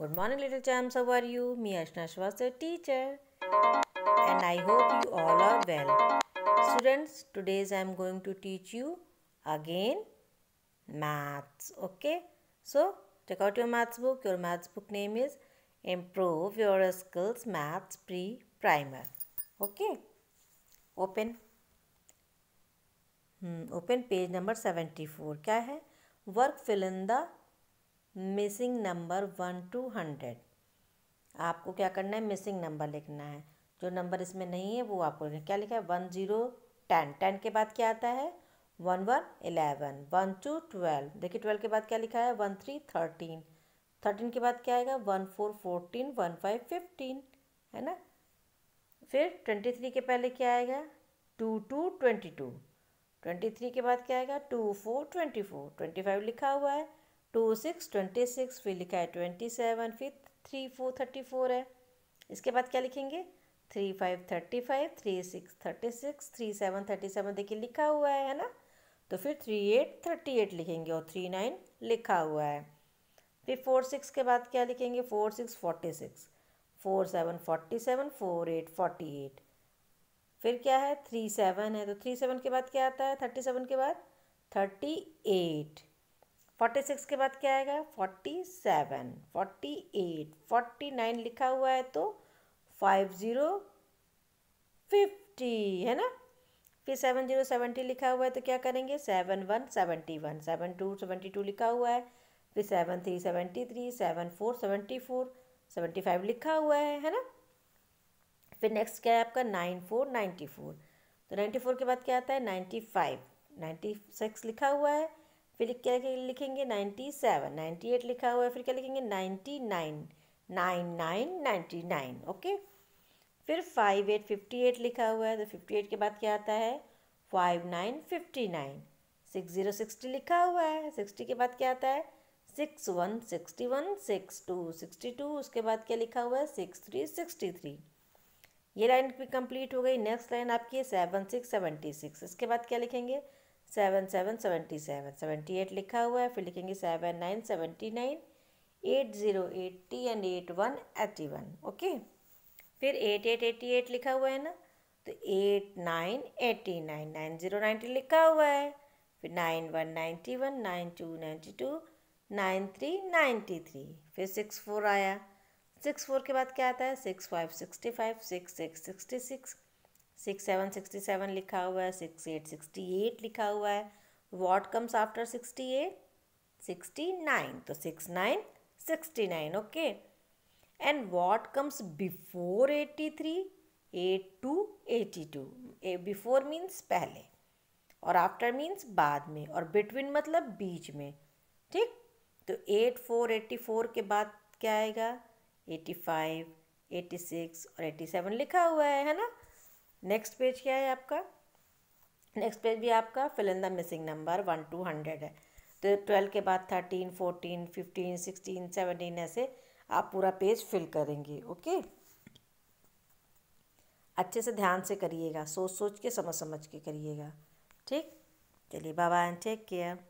Good morning little champs, how are you? Me Ashna Shwasa, teacher. And I hope you all are well. Students, today I am going to teach you again maths. Okay? So, check out your maths book. Your maths book name is Improve Your Skills Maths Pre-Primer. Okay? Open. Hmm, open page number 74. क्या है? Work fill in the missing number one two hundred आपको क्या करना है missing number लिखना है जो number इसमें नहीं है वो आपको लिखना क्या लिखा है वन जीरो टेन टेन के बाद क्या आता है one one eleven one two twelve देखिए ट्वेल्व के बाद क्या लिखा है वन थ्री थर्टीन थर्टीन के बाद क्या आएगा one four fourteen one five fifteen है ना फिर ट्वेंटी थ्री के पहले क्या आएगा two two twenty two twenty three के बाद क्या आएगा two four twenty four twenty five लिखा हुआ है टू सिक्स ट्वेंटी सिक्स फिर लिखा है ट्वेंटी सेवन फिर थ्री फोर थर्टी फोर है इसके बाद क्या लिखेंगे three five thirty five three six thirty six three seven thirty seven देखिए लिखा हुआ है है ना तो फिर थ्री एट थर्टी एट लिखेंगे और थ्री नाइन लिखा हुआ है फिर फोर सिक्स के बाद क्या लिखेंगे four six forty six four seven forty seven four eight forty eight फिर क्या है थ्री सेवन है तो थ्री सेवन के बाद क्या आता है थर्टी सेवन के बाद थर्टी एट फोर्टी सिक्स के बाद क्या आएगा forty seven forty eight forty nine लिखा हुआ है तो फाइव ज़ीरो फिफ्टी है ना फिर सेवन जीरो सेवेंटी लिखा हुआ है तो क्या करेंगे seven one seventy one seven two seventy two लिखा हुआ है फिर seven three seventy three seven four seventy four seventy five लिखा हुआ है है ना फिर नेक्स्ट क्या है आपका नाइन फोर नाइन्टी फोर तो नाइन्टी फोर के बाद क्या आता है नाइन्टी फाइव नाइन्टी सिक्स लिखा हुआ है फिर क्या लिखेंगे नाइन्टी सेवन नाइन्टी एट लिखा हुआ है फिर क्या लिखेंगे ninety nine nine nine ninety nine okay फिर फाइव एट फिफ्टी एट लिखा हुआ है तो फिफ्टी एट के बाद क्या आता है five nine fifty nine six zero sixty लिखा हुआ है सिक्सटी के बाद क्या आता है six one sixty one six two sixty two उसके बाद क्या लिखा हुआ है सिक्स थ्री सिक्सटी थ्री ये लाइन भी कंप्लीट हो गई नेक्स्ट लाइन आपकी है सेवन सिक्स सेवेंटी सिक्स इसके बाद क्या लिखेंगे seven seven seventy seven seventy eight लिखा हुआ है फिर लिखेंगे seven nine seventy nine eight zero eighty and eight one eighty one okay फिर एट एट एट्टी एट लिखा हुआ है ना तो eight nine eighty nine nine zero ninety लिखा हुआ है फिर nine one ninety one nine two ninety two nine three ninety three फिर सिक्स फोर आया सिक्स फोर के बाद क्या आता है six five sixty five six six sixty six six seven sixty seven लिखा हुआ है सिक्स एट सिक्सटी एट लिखा हुआ है what comes after sixty eight sixty nine तो six nine sixty nine okay and what comes before eighty three eight two eighty two before means पहले और after means बाद में और बिटवीन मतलब बीच में ठीक तो एट फोर एट्टी फोर के बाद क्या आएगा एटी फाइव एटी सिक्स और एटी सेवन लिखा हुआ है है ना नेक्स्ट पेज क्या है आपका नेक्स्ट पेज भी आपका fill in the missing number one two hundred है तो ट्वेल्व के बाद thirteen fourteen fifteen sixteen seventeen ऐसे आप पूरा पेज फिल करेंगे ओके अच्छे से ध्यान से करिएगा सोच सोच के समझ समझ के करिएगा ठीक चलिए बाबा एंड टेक केयर